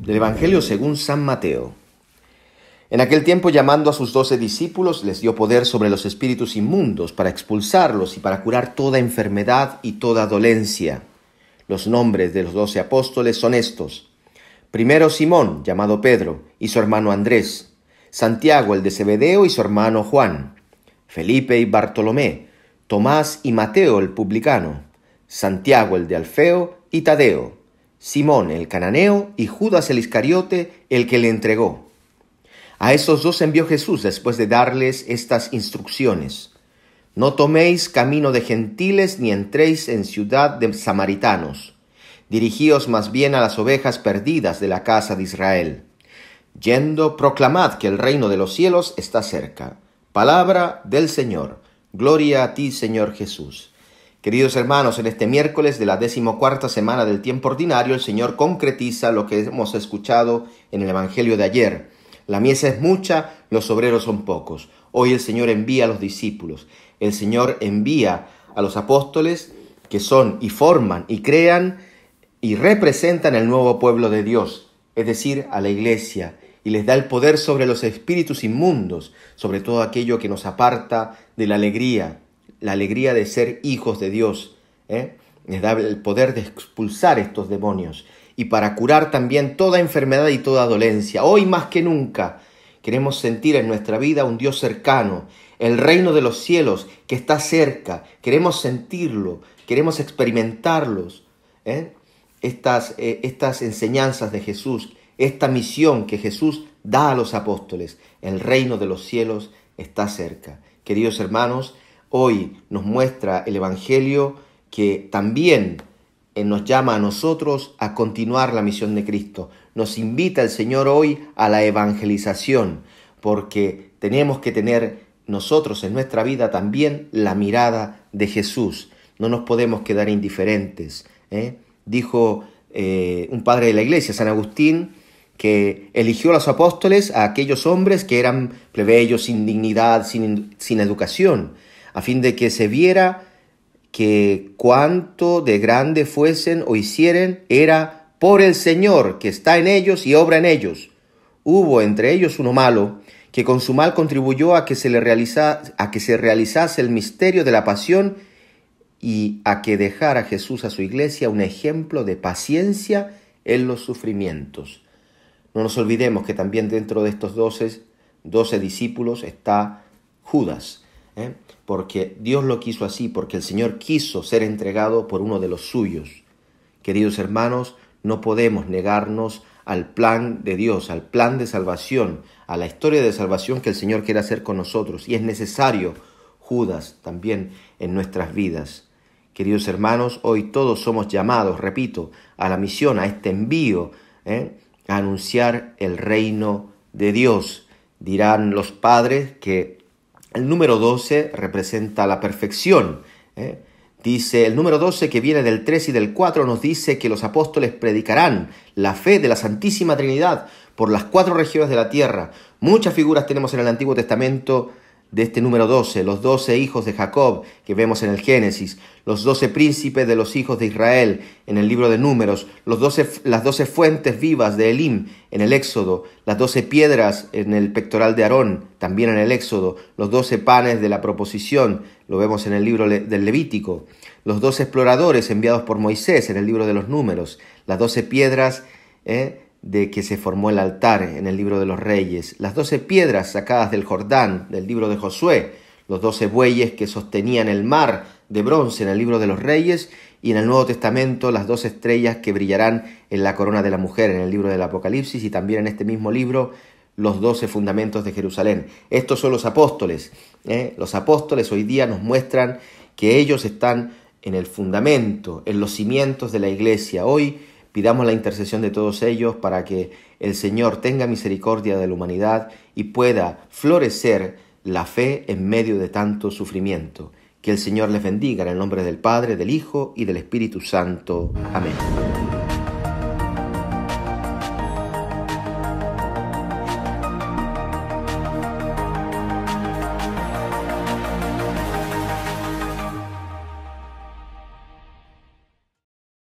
Del Evangelio según San Mateo. En aquel tiempo llamando a sus doce discípulos les dio poder sobre los espíritus inmundos para expulsarlos y para curar toda enfermedad y toda dolencia. Los nombres de los doce apóstoles son estos. Primero Simón, llamado Pedro, y su hermano Andrés. Santiago el de cebedeo y su hermano Juan. Felipe y Bartolomé. Tomás y Mateo el publicano. Santiago el de Alfeo y Tadeo Simón el cananeo y Judas el Iscariote, el que le entregó. A estos dos envió Jesús después de darles estas instrucciones. No toméis camino de gentiles ni entréis en ciudad de samaritanos. Dirigíos más bien a las ovejas perdidas de la casa de Israel. Yendo, proclamad que el reino de los cielos está cerca. Palabra del Señor. Gloria a ti, Señor Jesús. Queridos hermanos, en este miércoles de la decimocuarta semana del tiempo ordinario, el Señor concretiza lo que hemos escuchado en el Evangelio de ayer. La miesa es mucha, los obreros son pocos. Hoy el Señor envía a los discípulos. El Señor envía a los apóstoles que son y forman y crean y representan el nuevo pueblo de Dios, es decir, a la iglesia, y les da el poder sobre los espíritus inmundos, sobre todo aquello que nos aparta de la alegría, la alegría de ser hijos de Dios, ¿eh? les da el poder de expulsar estos demonios y para curar también toda enfermedad y toda dolencia. Hoy más que nunca queremos sentir en nuestra vida un Dios cercano, el reino de los cielos que está cerca, queremos sentirlo, queremos experimentarlos. ¿eh? Estas, eh, estas enseñanzas de Jesús, esta misión que Jesús da a los apóstoles, el reino de los cielos está cerca. Queridos hermanos, hoy nos muestra el Evangelio que también eh, nos llama a nosotros a continuar la misión de Cristo. Nos invita el Señor hoy a la evangelización, porque tenemos que tener nosotros en nuestra vida también la mirada de Jesús. No nos podemos quedar indiferentes. ¿eh? Dijo eh, un padre de la iglesia, San Agustín, que eligió a los apóstoles, a aquellos hombres que eran plebeyos, sin dignidad, sin, sin educación a fin de que se viera que cuanto de grande fuesen o hicieren era por el Señor que está en ellos y obra en ellos. Hubo entre ellos uno malo, que con su mal contribuyó a que se le a que se realizase el misterio de la pasión y a que dejara Jesús a su iglesia un ejemplo de paciencia en los sufrimientos. No nos olvidemos que también dentro de estos doce, doce discípulos está Judas, ¿eh? porque Dios lo quiso así, porque el Señor quiso ser entregado por uno de los suyos. Queridos hermanos, no podemos negarnos al plan de Dios, al plan de salvación, a la historia de salvación que el Señor quiere hacer con nosotros. Y es necesario, Judas, también en nuestras vidas. Queridos hermanos, hoy todos somos llamados, repito, a la misión, a este envío, ¿eh? a anunciar el reino de Dios. Dirán los padres que el número 12 representa la perfección. ¿eh? Dice el número 12 que viene del 3 y del 4 nos dice que los apóstoles predicarán la fe de la Santísima Trinidad por las cuatro regiones de la tierra. Muchas figuras tenemos en el Antiguo Testamento de este número 12, los doce hijos de Jacob que vemos en el Génesis, los doce príncipes de los hijos de Israel en el libro de números, los 12, las doce fuentes vivas de Elim en el Éxodo, las doce piedras en el pectoral de Aarón, también en el Éxodo, los doce panes de la proposición, lo vemos en el libro del Levítico, los 12 exploradores enviados por Moisés en el libro de los números, las doce piedras eh, de que se formó el altar en el libro de los reyes, las doce piedras sacadas del Jordán, del libro de Josué, los doce bueyes que sostenían el mar de bronce en el libro de los reyes, y en el Nuevo Testamento las dos estrellas que brillarán en la corona de la mujer en el libro del Apocalipsis y también en este mismo libro los doce fundamentos de Jerusalén. Estos son los apóstoles. ¿eh? Los apóstoles hoy día nos muestran que ellos están en el fundamento, en los cimientos de la iglesia. Hoy Pidamos la intercesión de todos ellos para que el Señor tenga misericordia de la humanidad y pueda florecer la fe en medio de tanto sufrimiento. Que el Señor les bendiga en el nombre del Padre, del Hijo y del Espíritu Santo. Amén.